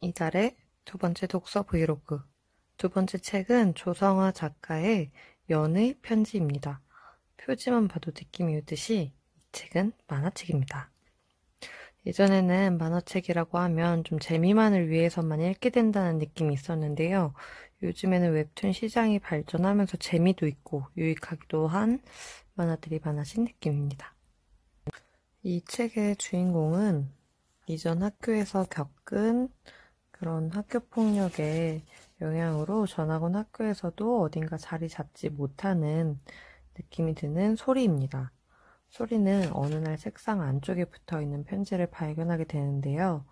이달의 두 번째 독서 브이로그. 두 번째 책은 조성아 작가의 연의 편지입니다. 표지만 봐도 느낌이 오듯이 이 책은 만화책입니다. 예전에는 만화책이라고 하면 좀 재미만을 위해서만 읽게 된다는 느낌이 있었는데요. 요즘에는 웹툰 시장이 발전하면서 재미도 있고 유익하기도 한 만화들이 많아진 느낌입니다. 이 책의 주인공은 이전 학교에서 겪은 그런 학교 폭력의 영향으로 전학온 학교에서도 어딘가 자리 잡지 못하는 느낌이 드는 소리입니다. 소리는 어느 날 책상 안쪽에 붙어 있는 편지를 발견하게 되는데요.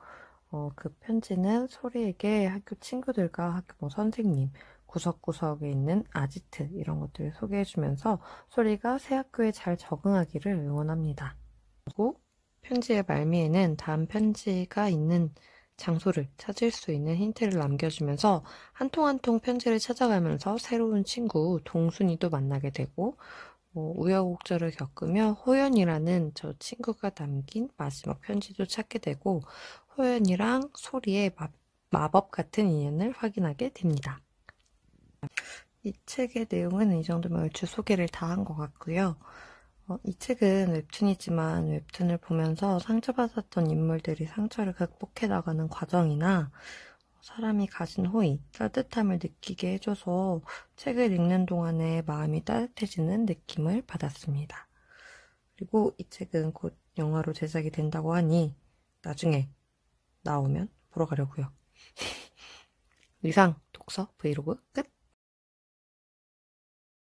어, 그 편지는 소리에게 학교 친구들과 학교 뭐 선생님, 구석구석에 있는 아지트 이런 것들을 소개해주면서 소리가 새 학교에 잘 적응하기를 응원합니다. 그리고 편지의 말미에는 다음 편지가 있는 장소를 찾을 수 있는 힌트를 남겨주면서 한 통 한 통 편지를 찾아가면서 새로운 친구 동순이도 만나게 되고 뭐 우여곡절을 겪으며 호연이라는 저 친구가 담긴 마지막 편지도 찾게 되고 호연이랑 소리의 마, 마법 같은 인연을 확인하게 됩니다. 이 책의 내용은 이 정도면 얼추 소개를 다 한 것 같고요. 어, 이 책은 웹툰이지만 웹툰을 보면서 상처받았던 인물들이 상처를 극복해 나가는 과정이나 사람이 가진 호의, 따뜻함을 느끼게 해줘서 책을 읽는 동안에 마음이 따뜻해지는 느낌을 받았습니다. 그리고 이 책은 곧 영화로 제작이 된다고 하니 나중에 나오면 보러 가려고요. 이상 독서 브이로그 끝!